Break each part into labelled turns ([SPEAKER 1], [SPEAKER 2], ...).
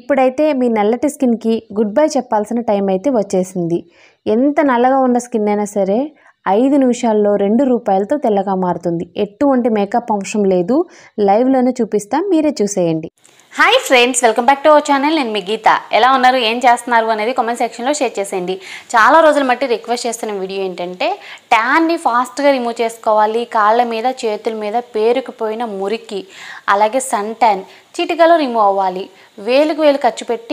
[SPEAKER 1] ఇప్పుడైతే మీ నల్లటి స్కిన్కి గుడ్ బై చెప్పాల్సిన టైం అయితే వచ్చేసింది ఎంత నల్లగా ఉన్న స్కిన్ అయినా సరే ఐదు నిమిషాల్లో రెండు రూపాయలతో తెల్లగా మారుతుంది ఎటువంటి మేకప్ అంశం లేదు లైవ్లోనే చూపిస్తాం మీరే చూసేయండి hi friends welcome back to our channel నేను మీ గీత ఎలా ఉన్నారు ఏం చేస్తున్నారు అనేది కామెంట్ సెక్షన్లో షేర్ చేసేయండి చాలా రోజుల మట్టి రిక్వెస్ట్ చేస్తున్న వీడియో ఏంటంటే ట్యాన్ని ఫాస్ట్గా రిమూవ్ చేసుకోవాలి కాళ్ళ మీద చేతుల మీద పేరుకుపోయిన మురికి అలాగే సన్ ట్యాన్ చిటికలో రిమూవ్ అవ్వాలి వేలుకు వేలు ఖర్చు పెట్టి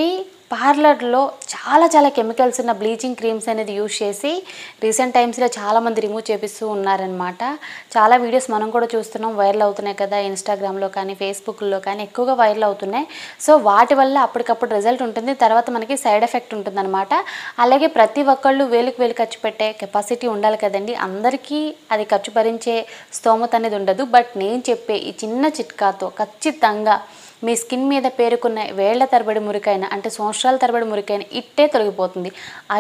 [SPEAKER 1] పార్లర్లో చాలా చాలా కెమికల్స్ ఉన్న బ్లీచింగ్ క్రీమ్స్ అనేది యూజ్ చేసి రీసెంట్ టైమ్స్లో చాలామంది రిమూవ్ చేపిస్తూ ఉన్నారనమాట చాలా వీడియోస్ మనం కూడా చూస్తున్నాం వైరల్ అవుతున్నాయి కదా ఇన్స్టాగ్రామ్లో కానీ ఫేస్బుక్లో కానీ ఎక్కువగా వైరల్ అవుతున్నాయి సో వాటి వల్ల అప్పటికప్పుడు రిజల్ట్ ఉంటుంది తర్వాత మనకి సైడ్ ఎఫెక్ట్ ఉంటుందన్నమాట అలాగే ప్రతి ఒక్కళ్ళు వేలుకు వేలు ఖర్చు పెట్టే కెపాసిటీ ఉండాలి కదండి అందరికీ అది ఖర్చు భరించే స్తోమత అనేది ఉండదు బట్ నేను చెప్పే ఈ చిన్న చిట్కాతో ఖచ్చితంగా మీ స్కిన్ మీద పేరుకున్న వేళ్ల తరబడి మురికైన అంటే సంవత్సరాల తరబడి మురికైన ఇట్టే తొలగిపోతుంది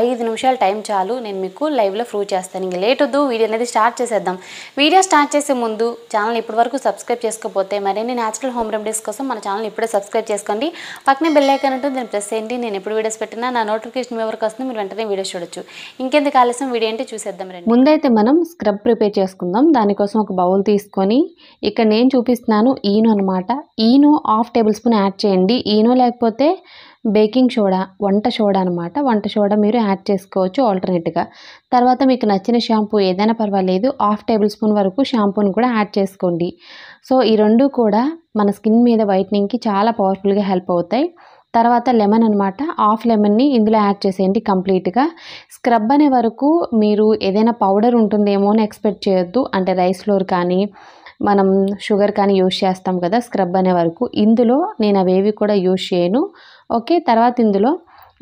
[SPEAKER 1] ఐదు నిమిషాలు టైం చాలు నేను మీకు లైవ్లో ప్రూవ్ చేస్తాను ఇంక లేట్ వద్దు వీడియో అనేది స్టార్ట్ చేసేద్దాం వీడియో స్టార్ట్ చేసే ముందు ఛానల్ ఇప్పటివరకు సబ్స్క్రైబ్ చేసుకోకపోతే మరిన్ని న్యాచురల్ హోమ్ రెమెడీస్ కోసం మన ఛానల్ ఇప్పుడే సబ్స్క్రైబ్ చేసుకోండి పక్కనే బెల్ ఐకాన్ ఉంటుంది దాన్ని ప్రెస్ చేయండి నేను ఎప్పుడు వీడియోస్ పెట్టినా నా నోటిఫికేషన్ మీ వరకు వస్తుంది మీరు వెంటనే వీడియోస్ చూడొచ్చు ఇంకెందుకు ఆలస్యం వీడియో ఏంటి చూసేద్దాం రండి ముందైతే మనం స్క్రబ్ ప్రిపేర్ చేసుకుందాం దానికోసం ఒక బౌల్ తీసుకొని ఇక్కడ నేను చూపిస్తున్నాను ఈను అనమాట Eno of half tablespoon add చేయండి ఈనో లేకపోతే బేకింగ్ సోడా వంట సోడా అనమాట వంట సోడా మీరు యాడ్ చేసుకోవచ్చు ఆల్టర్నేట్గా తర్వాత మీకు నచ్చిన షాంపూ ఏదైనా పర్వాలేదు హాఫ్ టేబుల్ స్పూన్ వరకు షాంపూని కూడా యాడ్ చేసుకోండి సో ఈ రెండు కూడా మన స్కిన్ మీద వైట్నింగ్కి చాలా పవర్ఫుల్గా హెల్ప్ అవుతాయి తర్వాత లెమన్ అనమాట హాఫ్ లెమన్ని ఇందులో యాడ్ చేసేయండి కంప్లీట్గా స్క్రబ్ అనే వరకు మీరు ఏదైనా పౌడర్ ఉంటుందేమో అని ఎక్స్పెక్ట్ చేయొద్దు అంటే రైస్ ఫ్లోర్ కానీ మనం షుగర్ కానీ యూజ్ చేస్తాం కదా స్క్రబ్ అనే వరకు ఇందులో నేను అవేవి కూడా యూజ్ చేయను ఓకే తర్వాత ఇందులో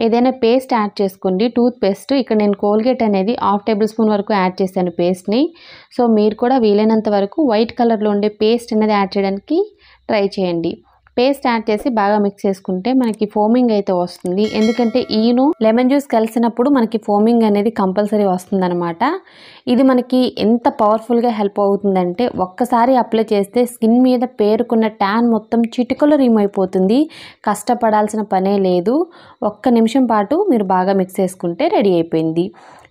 [SPEAKER 1] ఏదైనా పేస్ట్ యాడ్ చేసుకోండి టూత్ పేస్ట్ ఇక్కడ నేను కోల్గేట్ అనేది హాఫ్ టేబుల్ స్పూన్ వరకు యాడ్ చేశాను పేస్ట్ని సో మీరు కూడా వీలైనంత వరకు వైట్ కలర్లో ఉండే పేస్ట్ అనేది యాడ్ చేయడానికి ట్రై చేయండి పేస్ట్ యాడ్ చేసి బాగా మిక్స్ చేసుకుంటే మనకి ఫోమింగ్ అయితే వస్తుంది ఎందుకంటే ఈను లెమన్ జ్యూస్ కలిసినప్పుడు మనకి ఫోమింగ్ అనేది కంపల్సరీ వస్తుందన్నమాట ఇది మనకి ఎంత పవర్ఫుల్గా హెల్ప్ అవుతుందంటే ఒక్కసారి అప్లై చేస్తే స్కిన్ మీద పేరుకున్న ట్యాన్ మొత్తం చిటికలో రిమూవ్ అయిపోతుంది కష్టపడాల్సిన పనే లేదు ఒక్క నిమిషం పాటు మీరు బాగా మిక్స్ చేసుకుంటే రెడీ అయిపోయింది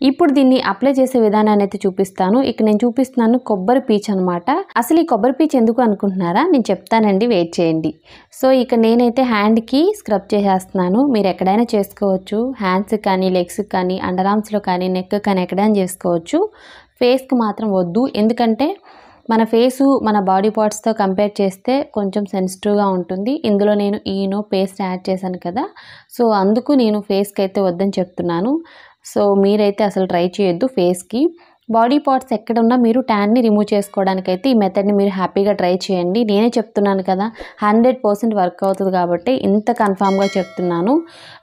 [SPEAKER 1] ఇప్పుడు దీన్ని అప్లై చేసే విధానాన్ని అయితే చూపిస్తాను ఇక నేను చూపిస్తున్నాను కొబ్బరి పీచ్ అనమాట అసలు ఈ కొబ్బరి పీచ్ ఎందుకు అనుకుంటున్నారా నేను చెప్తానండి వెయిట్ చేయండి సో ఇక నేనైతే హ్యాండ్కి స్క్రబ్ చేసేస్తున్నాను మీరు ఎక్కడైనా చేసుకోవచ్చు హ్యాండ్స్ కానీ లెగ్స్ కానీ అండర్ ఆర్మ్స్లో కానీ నెక్ కానీ ఎక్కడైనా చేసుకోవచ్చు ఫేస్కి మాత్రం వద్దు ఎందుకంటే మన ఫేసు మన బాడీ పార్ట్స్తో కంపేర్ చేస్తే కొంచెం సెన్సిటివ్గా ఉంటుంది ఇందులో నేను ఈనో పేస్ట్ యాడ్ చేశాను కదా సో అందుకు నేను ఫేస్కి అయితే వద్దని చెప్తున్నాను సో మీరైతే అసలు ట్రై చేయొద్దు ఫేస్కి బాడీ పార్ట్స్ ఎక్కడున్నా మీరు ట్యాన్ని రిమూవ్ చేసుకోవడానికైతే ఈ మెథడ్ని మీరు హ్యాపీగా ట్రై చేయండి నేనే చెప్తున్నాను కదా హండ్రెడ్ పర్సెంట్ వర్క్ అవుతుంది కాబట్టి ఇంత కన్ఫామ్గా చెప్తున్నాను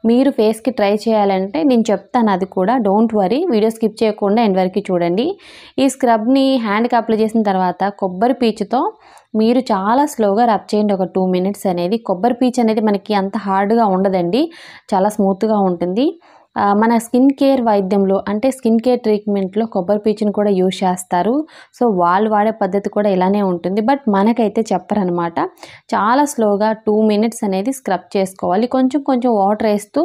[SPEAKER 1] మీరు ఫేస్కి ట్రై చేయాలంటే నేను చెప్తాను అది కూడా డోంట్ వరీ వీడియో స్కిప్ చేయకుండా ఎండ్ వరకు చూడండి ఈ స్క్రబ్ని హ్యాండ్కి అప్లై చేసిన తర్వాత కొబ్బరి పీచుతో మీరు చాలా స్లోగా రబ్ చేయండి ఒక టూ మినిట్స్ అనేది కొబ్బరి పీచ్ అనేది మనకి అంత హార్డ్గా ఉండదండి చాలా స్మూత్గా ఉంటుంది మన స్కిన్ కేర్ వైద్యంలో అంటే స్కిన్ కేర్ ట్రీట్మెంట్లో కొబ్బరి పీచుని కూడా యూజ్ చేస్తారు సో వాళ్ళు వాడే పద్ధతి కూడా ఇలానే ఉంటుంది బట్ మనకైతే చెప్పరనమాట చాలా స్లోగా టూ మినిట్స్ అనేది స్క్రబ్ చేసుకోవాలి కొంచెం కొంచెం వాటర్ వేస్తూ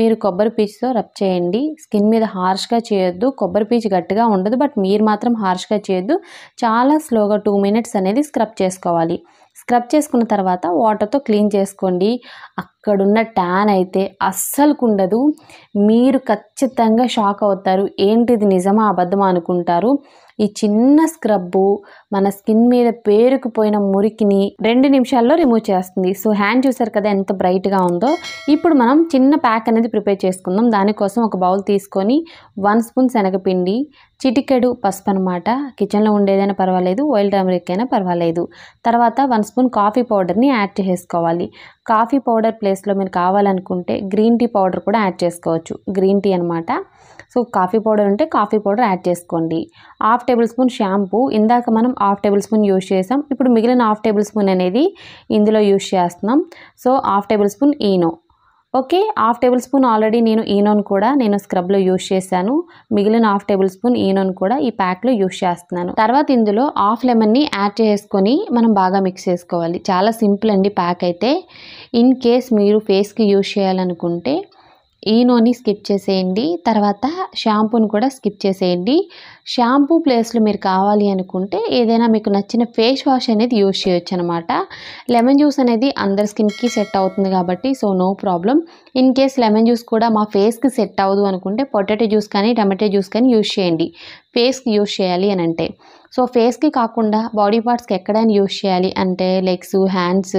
[SPEAKER 1] మీరు కొబ్బరి పీచుతో రబ్ చేయండి స్కిన్ మీద హార్ష్గా చేయొద్దు కొబ్బరి పీచు గట్టిగా ఉండదు బట్ మీరు మాత్రం హార్ష్గా చేయొద్దు చాలా స్లోగా టూ మినిట్స్ అనేది స్క్రబ్ చేసుకోవాలి స్క్రబ్ చేసుకున్న తర్వాత వాటర్తో క్లీన్ చేసుకోండి ఇక్కడున్న ట్యాన్ అయితే అస్సలుకుండదు మీరు ఖచ్చితంగా షాక్ అవుతారు ఏంటిది నిజమా అబద్ధమా అనుకుంటారు ఈ చిన్న స్క్రబ్బు మన స్కిన్ మీద పేరుకుపోయిన మురికిని రెండు నిమిషాల్లో రిమూవ్ చేస్తుంది సో హ్యాండ్ చూసారు కదా ఎంత బ్రైట్గా ఉందో ఇప్పుడు మనం చిన్న ప్యాక్ అనేది ప్రిపేర్ చేసుకుందాం దానికోసం ఒక బౌల్ తీసుకొని వన్ స్పూన్ శనగపిండి చిటికెడు పసుపు అనమాట కిచెన్లో ఉండేదైనా పర్వాలేదు ఆయిల్ టర్మరిక్ అయినా పర్వాలేదు తర్వాత వన్ స్పూన్ కాఫీ పౌడర్ని యాడ్ చేసుకోవాలి కాఫీ పౌడర్ ప్లేస్లో మీరు కావాలనుకుంటే గ్రీన్ టీ పౌడర్ కూడా యాడ్ చేసుకోవచ్చు గ్రీన్ టీ అనమాట సో కాఫీ పౌడర్ ఉంటే కాఫీ పౌడర్ యాడ్ చేసుకోండి హాఫ్ టేబుల్ స్పూన్ షాంపూ ఇందాక మనం హాఫ్ టేబుల్ స్పూన్ యూజ్ చేసాం ఇప్పుడు మిగిలిన హాఫ్ టేబుల్ స్పూన్ అనేది ఇందులో యూజ్ చేస్తున్నాం so half tablespoon Eno okay half tablespoon already నేను ఈనోన్ కూడా నేను స్క్రబ్లో యూజ్ చేశాను మిగిలిన హాఫ్ టేబుల్ స్పూన్ ఈనోన్ కూడా ఈ ప్యాక్లో యూజ్ చేస్తున్నాను తర్వాత ఇందులో హాఫ్ లెమన్ని యాడ్ చేసుకొని మనం బాగా మిక్స్ చేసుకోవాలి చాలా సింపుల్ అండి ప్యాక్ అయితే ఇన్ కేస్ మీరు ఫేస్కి యూజ్ చేయాలనుకుంటే ఈనోని స్కిప్ చేసేయండి తర్వాత షాంపూని కూడా స్కిప్ చేసేయండి షాంపూ ప్లేస్లో మీరు కావాలి అనుకుంటే ఏదైనా మీకు నచ్చిన ఫేస్ వాష్ అనేది యూజ్ చేయొచ్చు అనమాట లెమన్ జ్యూస్ అనేది అందరి స్కిన్కి సెట్ అవుతుంది కాబట్టి so no problem in case lemon juice కూడా మా ఫేస్కి సెట్ అవ్వదు అనుకుంటే పొటాటో జ్యూస్ కానీ టమాటో జ్యూస్ కానీ యూజ్ చేయండి ఫేస్కి యూజ్ చేయాలి అని అంటే సో ఫేస్కి కాకుండా బాడీ పార్ట్స్కి ఎక్కడైనా యూజ్ చేయాలి అంటే లెగ్స్ హ్యాండ్స్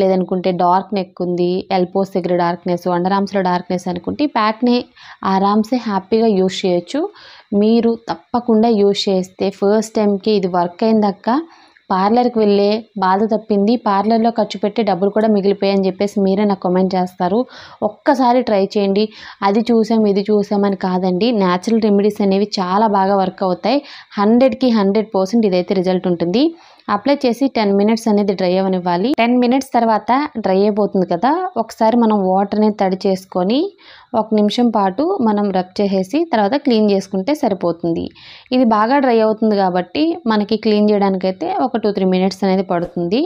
[SPEAKER 1] లేదనుకుంటే డార్క్ నెక్ ఉంది ఎల్పోస్ దగ్గర డార్క్నెస్ అండర్ ఆర్మ్స్లో డార్క్నెస్ అనుకుంటే ప్యాక్ని ఆరామ్సే హ్యాపీగా యూజ్ చేయొచ్చు మీరు తప్పకుండా యూజ్ చేస్తే ఫస్ట్ టైంకి ఇది వర్క్ అయిందక్క పార్లర్కి వెళ్ళే బాధ తప్పింది పార్లర్లో ఖర్చు పెట్టి డబ్బులు కూడా మిగిలిపోయాయని చెప్పేసి మీరే నాకు కమెంట్ చేస్తారు ఒక్కసారి ట్రై చేయండి అది చూసాం ఇది చూసామని కాదండి న్యాచురల్ రెమెడీస్ అనేవి చాలా బాగా వర్క్ అవుతాయి హండ్రెడ్కి హండ్రెడ్ పర్సెంట్ ఇదైతే రిజల్ట్ ఉంటుంది అప్లై చేసి టెన్ మినిట్స్ అనేది డ్రై అవ్వనివ్వాలి టెన్ మినిట్స్ తర్వాత డ్రై అయిపోతుంది కదా ఒకసారి మనం వాటర్ని తడి చేసుకొని ఒక నిమిషం పాటు మనం రబ్ చేసేసి తర్వాత క్లీన్ చేసుకుంటే సరిపోతుంది ఇది బాగా డ్రై అవుతుంది కాబట్టి మనకి క్లీన్ చేయడానికైతే ఒక టూ త్రీ మినిట్స్ అనేది పడుతుంది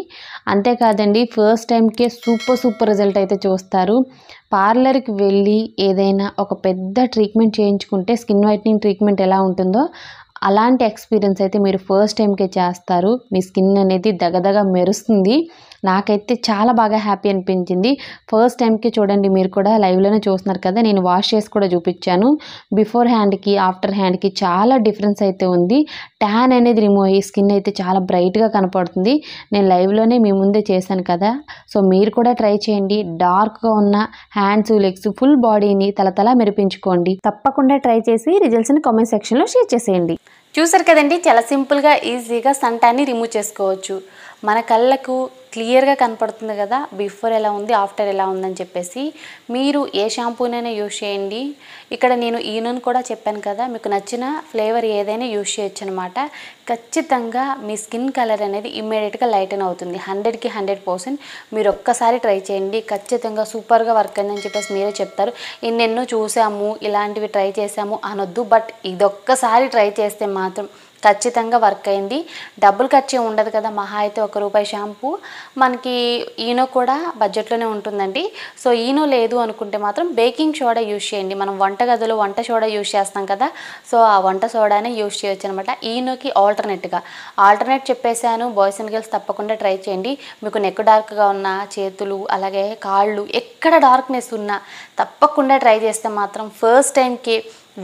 [SPEAKER 1] అంతేకాదండి ఫస్ట్ టైంకే సూపర్ సూపర్ రిజల్ట్ అయితే చూస్తారు పార్లర్కి వెళ్ళి ఏదైనా ఒక పెద్ద ట్రీట్మెంట్ చేయించుకుంటే స్కిన్ వైట్నింగ్ ట్రీట్మెంట్ ఎలా ఉంటుందో అలాంటి ఎక్స్పీరియన్స్ అయితే మీరు ఫస్ట్ టైంకే చేస్తారు మీ స్కిన్ అనేది దగదగ మెరుస్తుంది నాకైతే చాలా బాగా హ్యాపీ అనిపించింది ఫస్ట్ టైంకి చూడండి మీరు కూడా లైవ్లోనే చూస్తున్నారు కదా నేను వాష్ చేసి కూడా చూపించాను బిఫోర్ హ్యాండ్కి ఆఫ్టర్ హ్యాండ్కి చాలా డిఫరెన్స్ అయితే ఉంది ట్యాన్ అనేది రిమూవ్ అయ్యి స్కిన్ అయితే చాలా బ్రైట్గా కనపడుతుంది నేను లైవ్లోనే మీ ముందే చేశాను కదా సో మీరు కూడా ట్రై చేయండి డార్క్గా ఉన్న హ్యాండ్స్ లెగ్స్ ఫుల్ బాడీని తలతల మెరిపించుకోండి తప్పకుండా ట్రై చేసి రిజల్ట్స్ని కామెంట్ సెక్షన్లో షేర్ చేసేయండి చూసారు కదండి చాలా సింపుల్గా ఈజీగా సంటాన్ని రిమూవ్ చేసుకోవచ్చు మన కళ్ళకు క్లియర్గా కనపడుతుంది కదా బిఫోర్ ఎలా ఉంది ఆఫ్టర్ ఎలా ఉందని చెప్పేసి మీరు ఏ షాంపూనైనా యూజ్ చేయండి ఇక్కడ నేను ఈనోన్ కూడా చెప్పాను కదా మీకు నచ్చిన ఫ్లేవర్ ఏదైనా యూజ్ చేయొచ్చు అనమాట ఖచ్చితంగా మీ స్కిన్ కలర్ అనేది ఇమ్మీడియట్గా లైటన్ అవుతుంది హండ్రెడ్కి హండ్రెడ్ పర్సెంట్ మీరు ఒక్కసారి ట్రై చేయండి ఖచ్చితంగా సూపర్గా వర్క్ అయిందని చెప్పేసి మీరే చెప్తారు ఎన్నెన్నో చూసాము ఇలాంటివి ట్రై చేసాము అనొద్దు బట్ ఇదొక్కసారి ట్రై చేస్తే మా మాత్రం ఖచ్చితంగా వర్క్ అయింది డబ్బులు ఖర్చే ఉండదు కదా మహా అయితే ఒక రూపాయి షాంపూ మనకి ఈనో కూడా బడ్జెట్లోనే ఉంటుందండి సో ఈనో లేదు అనుకుంటే మాత్రం బేకింగ్ సోడా యూజ్ చేయండి మనం వంటగదిలో వంట సోడా యూజ్ చేస్తాం కదా సో ఆ వంట సోడానే యూజ్ చేయొచ్చు అనమాట ఈనోకి ఆల్టర్నేట్గా ఆల్టర్నేట్ చెప్పేశాను బాయ్స్ అండ్ గర్ల్స్ తప్పకుండా ట్రై చేయండి మీకు నెక్ డార్క్గా ఉన్న చేతులు అలాగే కాళ్ళు ఎక్కడ డార్క్నెస్ ఉన్నా తప్పకుండా ట్రై చేస్తే మాత్రం ఫస్ట్ టైంకి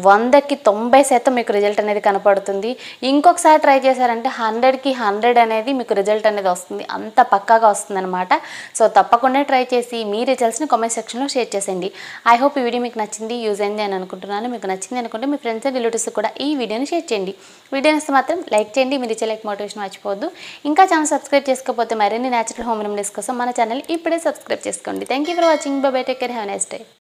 [SPEAKER 1] వందకి తొంభై శాతం మీకు రిజల్ట్ అనేది కనపడుతుంది ఇంకొకసారి ట్రై చేశారంటే హండ్రెడ్కి హండ్రెడ్ అనేది మీకు రిజల్ట్ అనేది వస్తుంది అంత పక్కాగా వస్తుందన్నమాట సో తప్పకుండా ట్రై చేసి మీ రిజల్ట్స్ని కామెంట్ సెక్షన్లో షేర్ చేసేయండి ఐ హోప్ ఈ వీడియో మీకు నచ్చింది యూజ్ అయింది అని అనుకుంటున్నాను మీకు నచ్చింది అనుకుంటే మీ ఫ్రెండ్స్ అండ్ రిలేటివ్స్ కూడా ఈ వీడియోని షేర్ చేయండి వీడియో నచ్చితే మాత్రం లైక్ చేయండి మీరు ఇచ్చే లైక్ మోటివేషన్ మర్చిపోవద్దు ఇంకా ఛానల్ సబ్స్క్రైబ్ చేసుకోకపోతే మరిన్ని న్యాచురల్ హోమ్ రెమెడీస్ కోసం మన ఛానల్ ఇప్పుడే సబ్స్క్రైబ్ చేసుకోండి thank you for watching bye take care have nice day